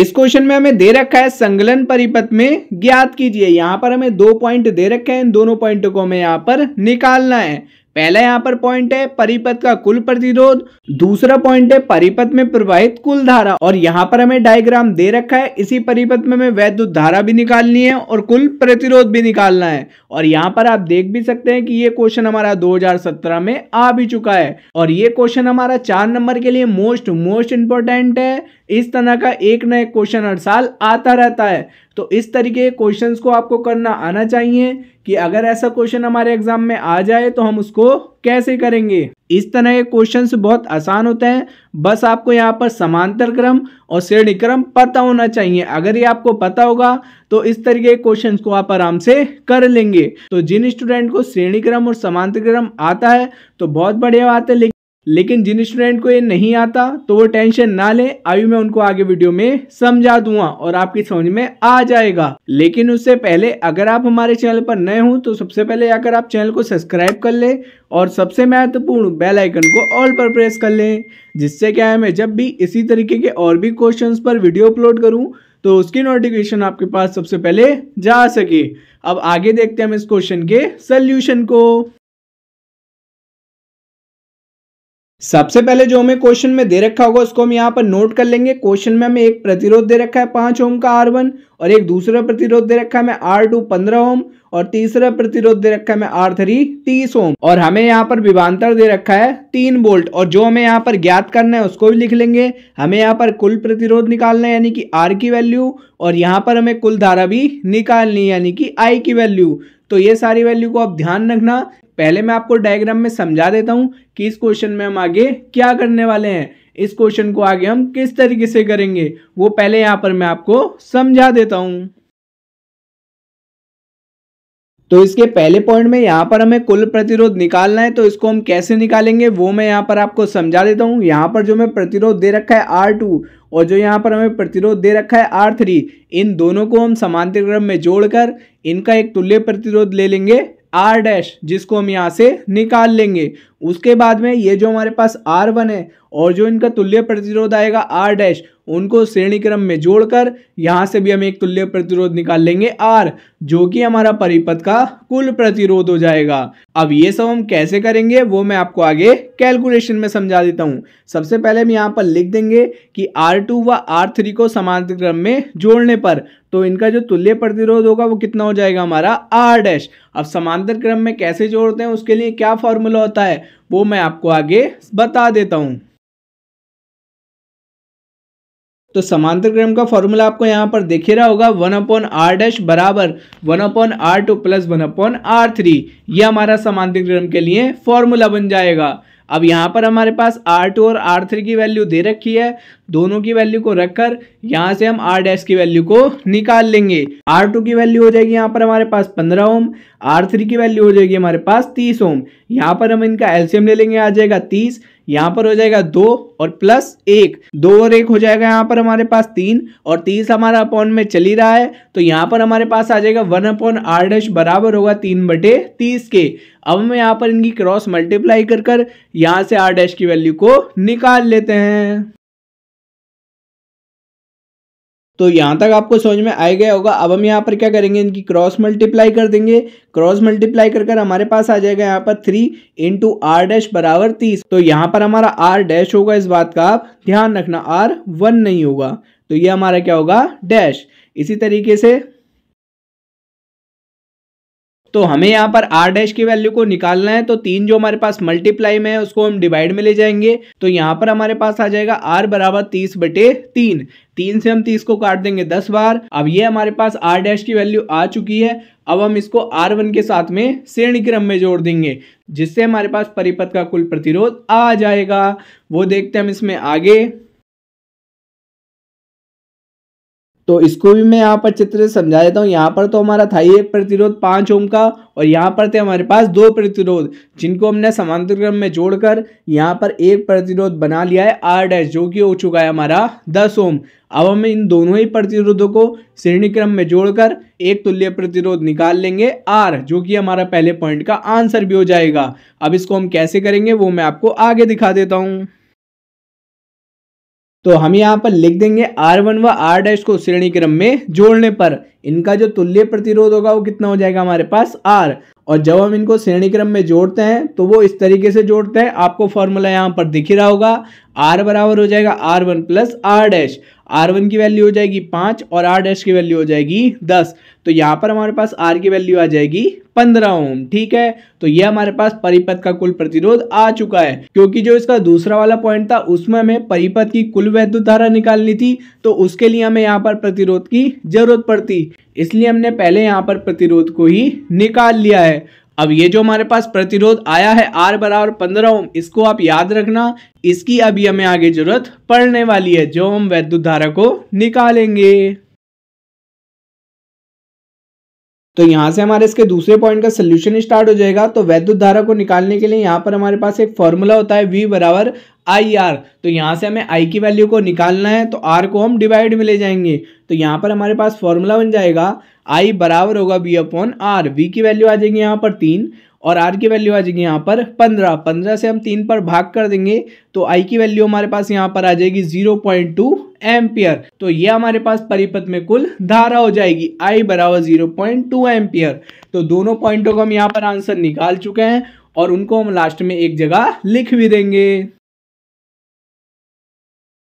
इस क्वेश्चन में हमें दे रखा है संगलन परिपथ में ज्ञात कीजिए यहां पर हमें दो पॉइंट दे रखे हैं इन दोनों पॉइंट को हमें यहां पर निकालना है पहला यहाँ पर पॉइंट है परिपथ का कुल प्रतिरोध दूसरा पॉइंट है परिपथ में प्रवाहित कुल धारा और यहाँ पर हमें डायग्राम दे रखा है इसी परिपथ में हमें वैद्युत धारा भी निकालनी है और कुल प्रतिरोध भी निकालना है और यहाँ पर आप देख भी सकते हैं कि ये क्वेश्चन हमारा 2017 में आ भी चुका है और ये क्वेश्चन हमारा चार नंबर के लिए मोस्ट मोस्ट इंपॉर्टेंट है इस तरह का एक न एक क्वेश्चन हर साल आता रहता है तो इस तरीके के क्वेश्चन को आपको करना आना चाहिए कि अगर ऐसा क्वेश्चन हमारे एग्जाम में आ जाए तो हम उसको कैसे करेंगे इस तरह के क्वेश्चंस बहुत आसान होते हैं बस आपको यहाँ पर समांतर क्रम और श्रेणी क्रम पता होना चाहिए अगर ये आपको पता होगा तो इस तरीके के क्वेश्चंस को आप आराम से कर लेंगे तो जिन स्टूडेंट को श्रेणी क्रम और समांतर क्रम आता है तो बहुत बढ़िया बात है लेकिन लेकिन जिन स्टूडेंट को ये नहीं आता तो वो टेंशन ना लें अभी मैं उनको आगे वीडियो में समझा दूंगा और आपकी समझ में आ जाएगा लेकिन उससे पहले अगर आप हमारे चैनल पर नए हो तो सबसे पहले आकर आप चैनल को सब्सक्राइब कर लें और सबसे महत्वपूर्ण बेल आइकन को ऑल पर प्रेस कर लें जिससे क्या है मैं जब भी इसी तरीके के और भी क्वेश्चन पर वीडियो अपलोड करूँ तो उसकी नोटिफिकेशन आपके पास सबसे पहले जा सके अब आगे देखते हैं हम इस क्वेश्चन के सल्यूशन को सबसे पहले जो हमें क्वेश्चन में दे रखा होगा उसको हम यहाँ पर नोट कर लेंगे क्वेश्चन में हमें एक प्रतिरोध दे रखा है पांच ओम का आर वन और एक दूसरा प्रतिरोध दे रखा है हमें आर टू पंद्रह ओम और तीसरा प्रतिरोध दे रखा है आर थ्री तीस ओम और हमें यहाँ पर विभांतर दे रखा है तीन बोल्ट और जो हमें यहाँ पर ज्ञात करना है उसको भी लिख लेंगे हमें यहाँ पर कुल प्रतिरोध निकालना है यानी कि आर की वैल्यू और यहाँ पर हमें कुल धारा भी निकालनी है यानी कि आई की वैल्यू तो ये सारी वैल्यू को आप ध्यान रखना पहले मैं आपको डायग्राम में समझा देता हूँ कि इस क्वेश्चन में हम आगे क्या करने वाले हैं इस क्वेश्चन को आगे हम किस तरीके से करेंगे वो पहले यहाँ पर मैं आपको समझा देता हूँ तो इसके पहले पॉइंट में यहाँ पर हमें कुल प्रतिरोध निकालना है तो इसको हम कैसे निकालेंगे वो मैं यहाँ पर आपको समझा देता हूँ यहाँ पर जो मैं प्रतिरोध दे रखा है आर टू और जो यहाँ पर हमें प्रतिरोध दे रखा है आर थ्री इन दोनों को हम समांतर क्रम में जोड़कर इनका एक तुल्य प्रतिरोध ले लेंगे आर डैश जिसको हम यहाँ से निकाल लेंगे उसके बाद में ये जो हमारे पास आर वन है और जो इनका तुल्य प्रतिरोध आएगा आर डैश उनको श्रेणी क्रम में जोड़कर यहाँ से भी हम एक तुल्य प्रतिरोध निकाल लेंगे आर जो कि हमारा परिपथ का कुल प्रतिरोध हो जाएगा अब ये सब हम कैसे करेंगे वो मैं आपको आगे कैलकुलेशन में समझा देता हूँ सबसे पहले हम यहाँ पर लिख देंगे कि आर टू व आर थ्री को समांतर क्रम में जोड़ने पर तो इनका जो तुल्य प्रतिरोध होगा वो कितना हो जाएगा हमारा आर डैश अब समांतर क्रम में कैसे जोड़ते हैं उसके लिए क्या फॉर्मूला होता है वो मैं आपको आगे बता देता हूँ तो समांतर क्रम का फॉर्मूला आपको यहाँ पर देखे रहा होगा वन अपॉन आर डैश बराबर one upon R two plus one upon R three ये हमारा समांतर क्रम के लिए फॉर्मूला बन जाएगा अब यहाँ पर हमारे पास R2 और R3 की वैल्यू दे रखी है दोनों की वैल्यू को रखकर यहाँ से हम आर डैश की वैल्यू को निकाल लेंगे आर टू की वैल्यू हो जाएगी यहाँ पर हमारे पास पंद्रह ओम आर थ्री की वैल्यू हो जाएगी हमारे पास तीस ओम यहाँ पर हम इनका एल्सियम ले लेंगे आ जाएगा तीस यहाँ पर हो जाएगा दो और प्लस एक दो और एक हो जाएगा यहाँ पर हमारे पास तीन और तीस हमारा अपॉन में चली रहा है तो यहाँ पर हमारे पास आ जाएगा वन अपॉन आर डैश बराबर होगा तीन बटे तीस के अब हम यहाँ पर इनकी क्रॉस मल्टीप्लाई कर कर यहाँ से आर डैश की वैल्यू को निकाल लेते हैं तो यहाँ तक आपको समझ में आ गया होगा अब हम यहाँ पर क्या करेंगे इनकी क्रॉस मल्टीप्लाई कर देंगे क्रॉस मल्टीप्लाई कर कर हमारे पास आ जाएगा यहाँ पर थ्री इंटू आर डैश बराबर तीस तो यहाँ पर हमारा आर डैश होगा इस बात का आप ध्यान रखना आर वन नहीं होगा तो ये हमारा क्या होगा डैश इसी तरीके से तो हमें यहाँ पर आर डैश की वैल्यू को निकालना है तो तीन जो हमारे पास मल्टीप्लाई में है उसको हम डिवाइड में ले जाएंगे तो यहाँ पर हमारे पास आ जाएगा आर बराबर तीस बटे तीन तीन से हम तीस को काट देंगे दस बार अब ये हमारे पास आर डैश की वैल्यू आ चुकी है अब हम इसको आर वन के साथ में श्रेणी क्रम में जोड़ देंगे जिससे हमारे पास परिपथ का कुल प्रतिरोध आ जाएगा वो देखते हैं हम इसमें आगे तो इसको भी मैं यहाँ पर चित्र से समझा देता हूँ यहाँ पर तो हमारा था एक प्रतिरोध पाँच ओम का और यहाँ पर थे हमारे पास दो प्रतिरोध जिनको हमने समांतर क्रम में जोड़कर यहाँ पर एक प्रतिरोध बना लिया है आर डैश जो कि हो चुका है हमारा दस ओम अब हम इन दोनों ही प्रतिरोधों को श्रेणी क्रम में जोड़कर एक तुल्य प्रतिरोध निकाल लेंगे आर जो कि हमारा पहले पॉइंट का आंसर भी हो जाएगा अब इसको हम कैसे करेंगे वो मैं आपको आगे दिखा देता हूँ तो हम यहाँ पर लिख देंगे आर वन व आर डैश को श्रेणी क्रम में जोड़ने पर इनका जो तुल्य प्रतिरोध होगा वो कितना हो जाएगा हमारे पास आर और जब हम इनको श्रेणी क्रम में जोड़ते हैं तो वो इस तरीके से जोड़ते हैं आपको फॉर्मूला यहाँ पर दिख ही रहा होगा आर बराबर हो जाएगा R one plus R dash R one की वैल्यू हो जाएगी पाँच और आर डैश की वैल्यू हो जाएगी दस तो यहाँ पर हमारे पास आर की वैल्यू आ जाएगी पंद्रह ओम ठीक है तो ये हमारे पास परिपथ का कुल प्रतिरोध आ चुका है क्योंकि जो इसका दूसरा वाला पॉइंट था उसमें हमें परिपथ की कुल वैद्युत धारा निकालनी थी तो उसके लिए हमें यहाँ पर प्रतिरोध की जरूरत पड़ती इसलिए हमने पहले यहाँ पर प्रतिरोध को ही निकाल लिया है अब ये जो हमारे पास प्रतिरोध आया है आर बराबर पंद्रह ओम इसको आप याद रखना इसकी अभी हमें आगे जरूरत पड़ने वाली है जो हम वैद्युत धारा को निकालेंगे तो यहां से हमारे इसके दूसरे पॉइंट का सोल्यूशन स्टार्ट हो जाएगा तो वैद्युत धारा को निकालने के लिए यहां पर हमारे पास एक फॉर्मूला होता है वी बराबर आई आर तो यहाँ से हमें आई की वैल्यू को निकालना है तो आर को हम डिवाइड में ले जाएंगे तो यहाँ पर हमारे पास फॉर्मूला बन जाएगा आई बराबर होगा बी अपॉन आर बी की वैल्यू आ जाएगी यहाँ पर तीन और आर की वैल्यू आ जाएगी यहाँ पर पंद्रह पंद्रह से हम तीन पर भाग कर देंगे तो आई की वैल्यू हमारे पास यहाँ पर आ जाएगी जीरो पॉइंट टू एम्पियर तो ये हमारे पास परिपथ में कुल धारा हो जाएगी आई बराबर जीरो पॉइंट टू एम्पियर तो दोनों पॉइंटों को हम यहाँ पर आंसर निकाल चुके हैं और उनको हम लास्ट में एक जगह लिख भी देंगे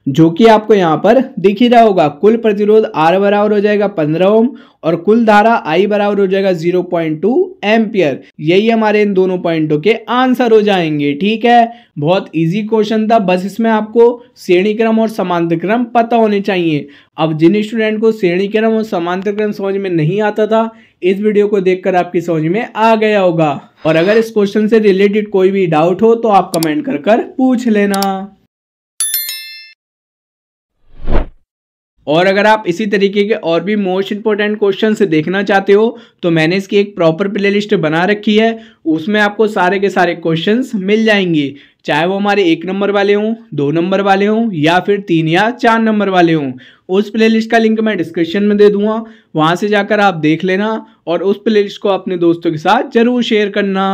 जो कि आपको यहाँ पर दिख ही रहा होगा कुल प्रतिरोध आर बराबर हो जाएगा पंद्रह ओम और कुल धारा आई बराबर हो जाएगा जीरो पॉइंट टू एम्पियर यही हमारे इन दोनों पॉइंटों के आंसर हो जाएंगे ठीक है बहुत इजी क्वेश्चन था बस इसमें आपको श्रेणी क्रम और समांतर क्रम पता होने चाहिए अब जिन स्टूडेंट को श्रेणी क्रम और समांतर क्रम समझ में नहीं आता था इस वीडियो को देख आपकी समझ में आ गया होगा और अगर इस क्वेश्चन से रिलेटेड कोई भी डाउट हो तो आप कमेंट कर कर पूछ लेना और अगर आप इसी तरीके के और भी मोस्ट इंपॉर्टेंट क्वेश्चन से देखना चाहते हो तो मैंने इसकी एक प्रॉपर प्ले लिस्ट बना रखी है उसमें आपको सारे के सारे क्वेश्चंस मिल जाएंगे चाहे वो हमारे एक नंबर वाले हों दो नंबर वाले हों या फिर तीन या चार नंबर वाले हों उस प्लेलिस्ट का लिंक मैं डिस्क्रिप्शन में दे दूंगा वहाँ से जाकर आप देख लेना और उस लिस्ट को अपने दोस्तों के साथ ज़रूर शेयर करना